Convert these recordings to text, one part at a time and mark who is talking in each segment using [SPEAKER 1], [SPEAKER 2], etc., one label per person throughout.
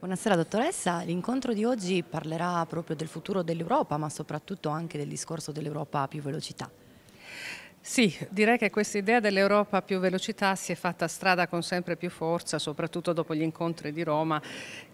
[SPEAKER 1] Buonasera dottoressa, l'incontro di oggi parlerà proprio del futuro dell'Europa ma soprattutto anche del discorso dell'Europa a più velocità. Sì, direi che questa idea dell'Europa a più velocità si è fatta strada con sempre più forza, soprattutto dopo gli incontri di Roma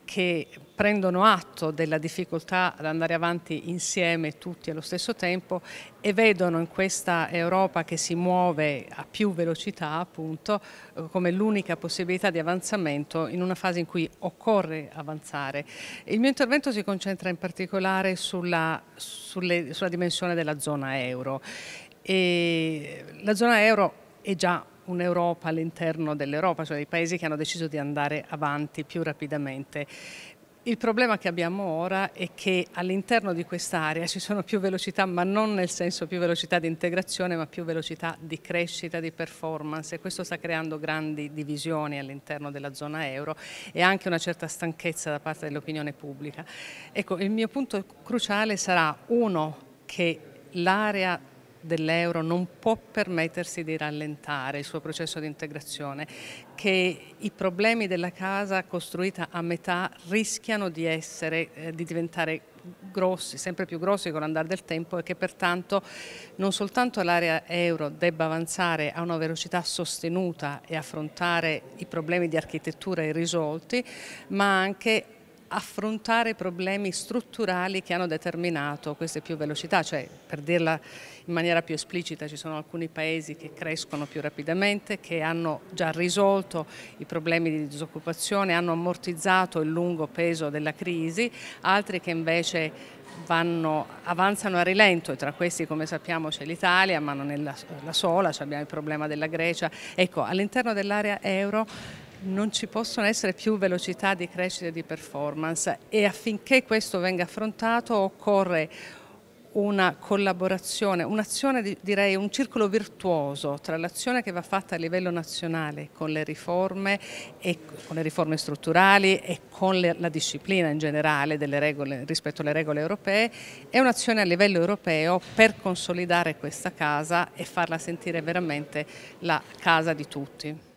[SPEAKER 1] che prendono atto della difficoltà ad andare avanti insieme tutti allo stesso tempo e vedono in questa Europa che si muove a più velocità appunto eh, come l'unica possibilità di avanzamento in una fase in cui occorre avanzare. Il mio intervento si concentra in particolare sulla, sulle, sulla dimensione della zona euro e la zona euro è già un'Europa all'interno dell'Europa, cioè dei paesi che hanno deciso di andare avanti più rapidamente. Il problema che abbiamo ora è che all'interno di quest'area ci sono più velocità, ma non nel senso più velocità di integrazione, ma più velocità di crescita, di performance e questo sta creando grandi divisioni all'interno della zona euro e anche una certa stanchezza da parte dell'opinione pubblica. Ecco, il mio punto cruciale sarà uno che l'area dell'euro non può permettersi di rallentare il suo processo di integrazione, che i problemi della casa costruita a metà rischiano di, essere, eh, di diventare grossi, sempre più grossi con l'andare del tempo e che pertanto non soltanto l'area euro debba avanzare a una velocità sostenuta e affrontare i problemi di architettura irrisolti, ma anche affrontare problemi strutturali che hanno determinato queste più velocità, cioè per dirla in maniera più esplicita ci sono alcuni paesi che crescono più rapidamente, che hanno già risolto i problemi di disoccupazione, hanno ammortizzato il lungo peso della crisi, altri che invece Vanno, avanzano a rilento e tra questi come sappiamo c'è l'Italia ma non è la, la sola, abbiamo il problema della Grecia. Ecco, all'interno dell'area euro non ci possono essere più velocità di crescita e di performance e affinché questo venga affrontato occorre una collaborazione, un'azione, direi un circolo virtuoso tra l'azione che va fatta a livello nazionale con le riforme, e, con le riforme strutturali e con le, la disciplina in generale regole, rispetto alle regole europee e un'azione a livello europeo per consolidare questa casa e farla sentire veramente la casa di tutti.